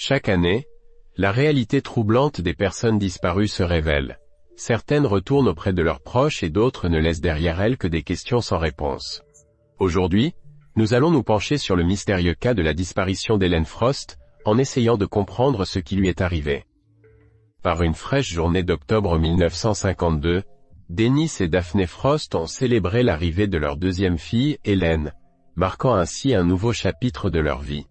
Chaque année, la réalité troublante des personnes disparues se révèle. Certaines retournent auprès de leurs proches et d'autres ne laissent derrière elles que des questions sans réponse. Aujourd'hui, nous allons nous pencher sur le mystérieux cas de la disparition d'Hélène Frost, en essayant de comprendre ce qui lui est arrivé. Par une fraîche journée d'octobre 1952, Dennis et Daphne Frost ont célébré l'arrivée de leur deuxième fille, Hélène, marquant ainsi un nouveau chapitre de leur vie.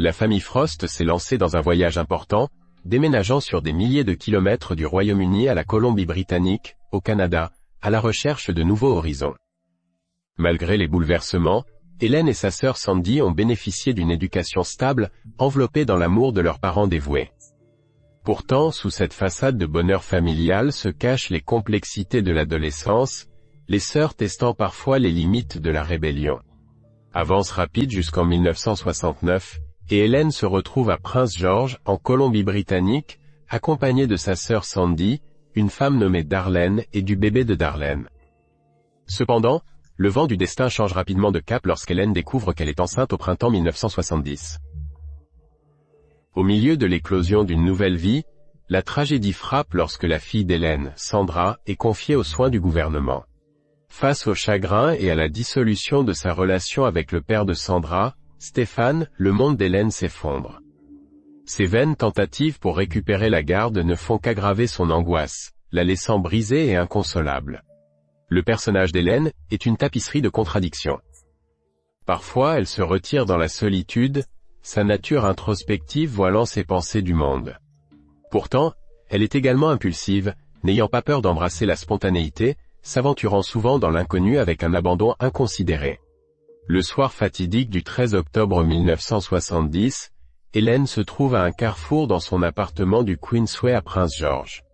La famille Frost s'est lancée dans un voyage important, déménageant sur des milliers de kilomètres du Royaume-Uni à la Colombie-Britannique, au Canada, à la recherche de nouveaux horizons. Malgré les bouleversements, Hélène et sa sœur Sandy ont bénéficié d'une éducation stable, enveloppée dans l'amour de leurs parents dévoués. Pourtant, sous cette façade de bonheur familial se cachent les complexités de l'adolescence, les sœurs testant parfois les limites de la rébellion. Avance rapide jusqu'en 1969, et Hélène se retrouve à Prince George, en Colombie-Britannique, accompagnée de sa sœur Sandy, une femme nommée Darlene et du bébé de Darlene. Cependant, le vent du destin change rapidement de cap lorsqu'Hélène découvre qu'elle est enceinte au printemps 1970. Au milieu de l'éclosion d'une nouvelle vie, la tragédie frappe lorsque la fille d'Hélène, Sandra, est confiée aux soins du gouvernement. Face au chagrin et à la dissolution de sa relation avec le père de Sandra, Stéphane, le monde d'Hélène s'effondre. Ses vaines tentatives pour récupérer la garde ne font qu'aggraver son angoisse, la laissant brisée et inconsolable. Le personnage d'Hélène est une tapisserie de contradictions. Parfois elle se retire dans la solitude, sa nature introspective voilant ses pensées du monde. Pourtant, elle est également impulsive, n'ayant pas peur d'embrasser la spontanéité, s'aventurant souvent dans l'inconnu avec un abandon inconsidéré. Le soir fatidique du 13 octobre 1970, Hélène se trouve à un carrefour dans son appartement du Queensway à Prince George.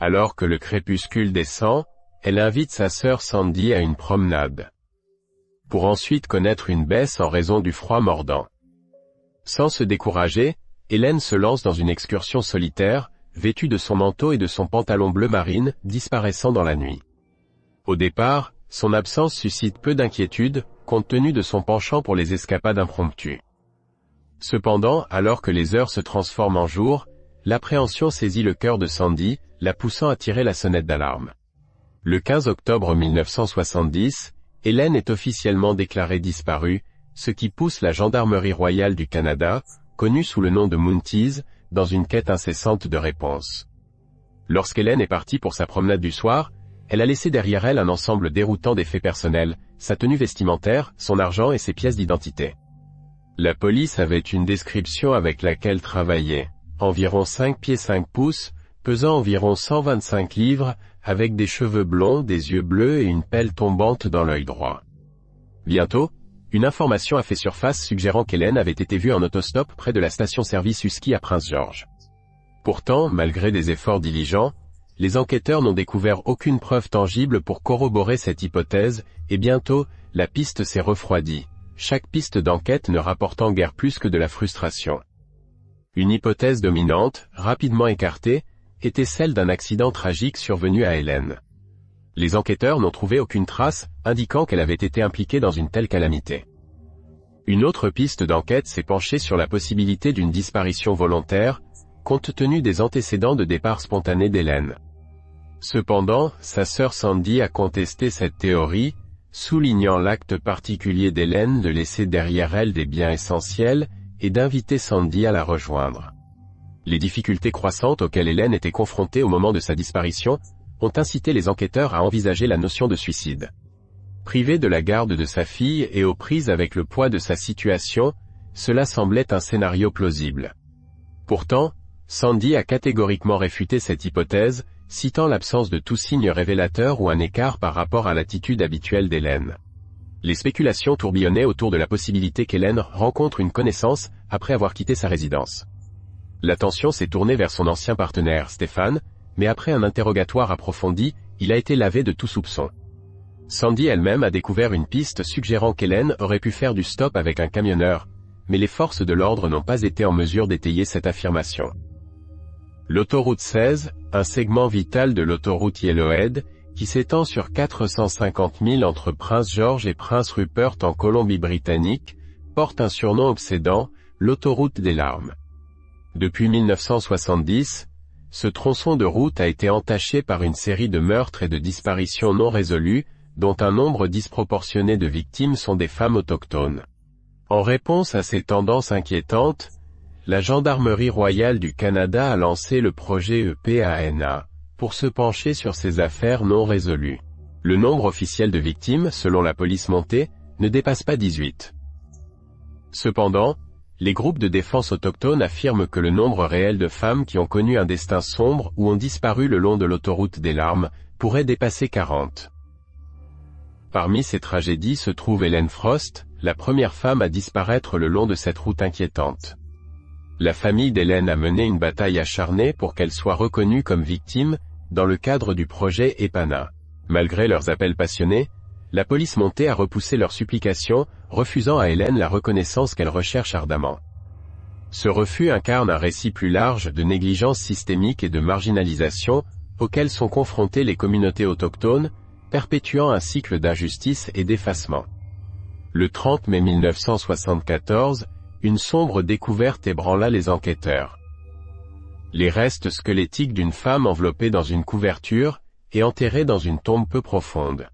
Alors que le crépuscule descend, elle invite sa sœur Sandy à une promenade. Pour ensuite connaître une baisse en raison du froid mordant. Sans se décourager, Hélène se lance dans une excursion solitaire, vêtue de son manteau et de son pantalon bleu marine, disparaissant dans la nuit. Au départ, son absence suscite peu d'inquiétude, compte tenu de son penchant pour les escapades impromptues. Cependant, alors que les heures se transforment en jours, l'appréhension saisit le cœur de Sandy, la poussant à tirer la sonnette d'alarme. Le 15 octobre 1970, Hélène est officiellement déclarée disparue, ce qui pousse la Gendarmerie royale du Canada, connue sous le nom de Mounties, dans une quête incessante de réponses. Lorsqu'Hélène est partie pour sa promenade du soir, elle a laissé derrière elle un ensemble déroutant d'effets personnels, sa tenue vestimentaire, son argent et ses pièces d'identité. La police avait une description avec laquelle travaillait. Environ 5 pieds 5 pouces, pesant environ 125 livres, avec des cheveux blonds, des yeux bleus et une pelle tombante dans l'œil droit. Bientôt, une information a fait surface suggérant qu'Hélène avait été vue en autostop près de la station-service Husky à Prince George. Pourtant, malgré des efforts diligents, les enquêteurs n'ont découvert aucune preuve tangible pour corroborer cette hypothèse, et bientôt, la piste s'est refroidie, chaque piste d'enquête ne rapportant guère plus que de la frustration. Une hypothèse dominante, rapidement écartée, était celle d'un accident tragique survenu à Hélène. Les enquêteurs n'ont trouvé aucune trace, indiquant qu'elle avait été impliquée dans une telle calamité. Une autre piste d'enquête s'est penchée sur la possibilité d'une disparition volontaire, compte tenu des antécédents de départ spontané d'Hélène. Cependant, sa sœur Sandy a contesté cette théorie, soulignant l'acte particulier d'Hélène de laisser derrière elle des biens essentiels, et d'inviter Sandy à la rejoindre. Les difficultés croissantes auxquelles Hélène était confrontée au moment de sa disparition, ont incité les enquêteurs à envisager la notion de suicide. Privée de la garde de sa fille et aux prises avec le poids de sa situation, cela semblait un scénario plausible. Pourtant, Sandy a catégoriquement réfuté cette hypothèse, citant l'absence de tout signe révélateur ou un écart par rapport à l'attitude habituelle d'Hélène. Les spéculations tourbillonnaient autour de la possibilité qu'Hélène rencontre une connaissance après avoir quitté sa résidence. L'attention s'est tournée vers son ancien partenaire Stéphane, mais après un interrogatoire approfondi, il a été lavé de tout soupçon. Sandy elle-même a découvert une piste suggérant qu'Hélène aurait pu faire du stop avec un camionneur, mais les forces de l'ordre n'ont pas été en mesure d'étayer cette affirmation. L'autoroute 16, un segment vital de l'autoroute Yellowhead, qui s'étend sur 450 000 entre Prince George et Prince Rupert en Colombie-Britannique, porte un surnom obsédant, l'autoroute des larmes. Depuis 1970, ce tronçon de route a été entaché par une série de meurtres et de disparitions non résolues, dont un nombre disproportionné de victimes sont des femmes autochtones. En réponse à ces tendances inquiétantes, la Gendarmerie royale du Canada a lancé le projet EPANA, pour se pencher sur ces affaires non résolues. Le nombre officiel de victimes, selon la police montée, ne dépasse pas 18. Cependant, les groupes de défense autochtones affirment que le nombre réel de femmes qui ont connu un destin sombre ou ont disparu le long de l'autoroute des larmes, pourrait dépasser 40. Parmi ces tragédies se trouve Hélène Frost, la première femme à disparaître le long de cette route inquiétante. La famille d'Hélène a mené une bataille acharnée pour qu'elle soit reconnue comme victime, dans le cadre du projet EPANA. Malgré leurs appels passionnés, la police montée a repoussé leurs supplications, refusant à Hélène la reconnaissance qu'elle recherche ardemment. Ce refus incarne un récit plus large de négligence systémique et de marginalisation, auxquelles sont confrontées les communautés autochtones, perpétuant un cycle d'injustice et d'effacement. Le 30 mai 1974, une sombre découverte ébranla les enquêteurs. Les restes squelettiques d'une femme enveloppée dans une couverture, et enterrée dans une tombe peu profonde.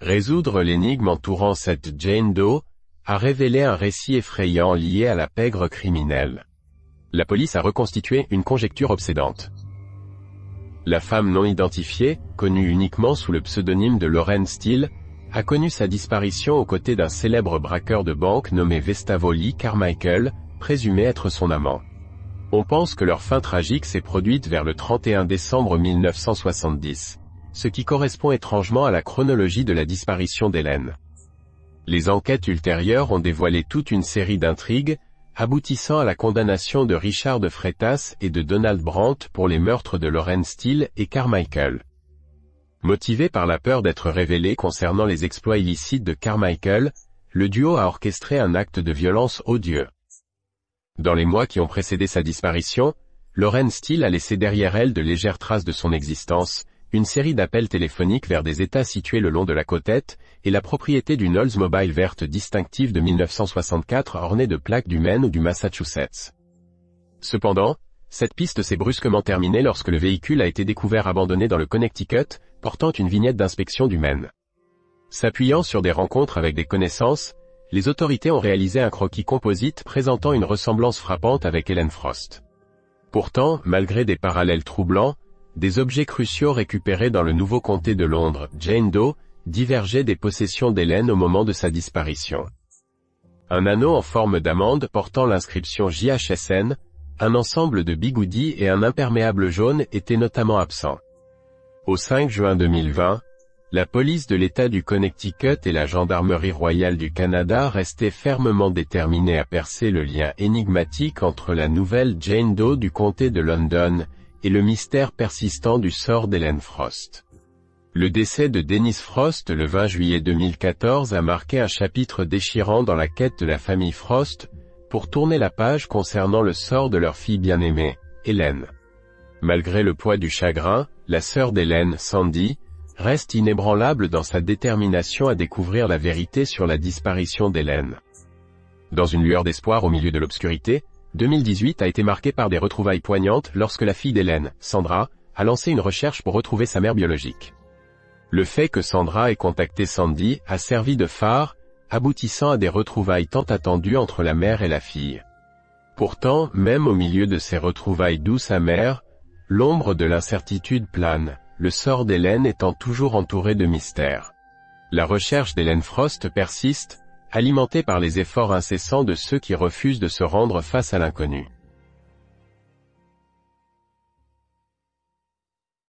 Résoudre l'énigme entourant cette Jane Doe, a révélé un récit effrayant lié à la pègre criminelle. La police a reconstitué une conjecture obsédante. La femme non identifiée, connue uniquement sous le pseudonyme de Lorraine Steele, a connu sa disparition aux côtés d'un célèbre braqueur de banque nommé Vestavoli Carmichael, présumé être son amant. On pense que leur fin tragique s'est produite vers le 31 décembre 1970, ce qui correspond étrangement à la chronologie de la disparition d'Hélène. Les enquêtes ultérieures ont dévoilé toute une série d'intrigues, aboutissant à la condamnation de Richard de Freitas et de Donald Brandt pour les meurtres de Lorraine Steele et Carmichael. Motivé par la peur d'être révélé concernant les exploits illicites de Carmichael, le duo a orchestré un acte de violence odieux. Dans les mois qui ont précédé sa disparition, Lauren Steele a laissé derrière elle de légères traces de son existence, une série d'appels téléphoniques vers des États situés le long de la côtette, et la propriété d'une Oldsmobile verte distinctive de 1964 ornée de plaques du Maine ou du Massachusetts. Cependant, cette piste s'est brusquement terminée lorsque le véhicule a été découvert abandonné dans le Connecticut, portant une vignette d'inspection du Maine. S'appuyant sur des rencontres avec des connaissances, les autorités ont réalisé un croquis composite présentant une ressemblance frappante avec Helen Frost. Pourtant, malgré des parallèles troublants, des objets cruciaux récupérés dans le nouveau comté de Londres, Jane Doe, divergeaient des possessions d'Hélène au moment de sa disparition. Un anneau en forme d'amande portant l'inscription JHSN, un ensemble de bigoudis et un imperméable jaune étaient notamment absents. Au 5 juin 2020, la police de l'État du Connecticut et la Gendarmerie royale du Canada restaient fermement déterminés à percer le lien énigmatique entre la nouvelle Jane Doe du comté de London, et le mystère persistant du sort d'Hélène Frost. Le décès de Dennis Frost le 20 juillet 2014 a marqué un chapitre déchirant dans la quête de la famille Frost, pour tourner la page concernant le sort de leur fille bien-aimée, Hélène. Malgré le poids du chagrin, la sœur d'Hélène, Sandy, reste inébranlable dans sa détermination à découvrir la vérité sur la disparition d'Hélène. Dans une lueur d'espoir au milieu de l'obscurité, 2018 a été marqué par des retrouvailles poignantes lorsque la fille d'Hélène, Sandra, a lancé une recherche pour retrouver sa mère biologique. Le fait que Sandra ait contacté Sandy a servi de phare, aboutissant à des retrouvailles tant attendues entre la mère et la fille. Pourtant, même au milieu de ces retrouvailles douces amères, L'ombre de l'incertitude plane, le sort d'Hélène étant toujours entouré de mystères. La recherche d'Hélène Frost persiste, alimentée par les efforts incessants de ceux qui refusent de se rendre face à l'inconnu.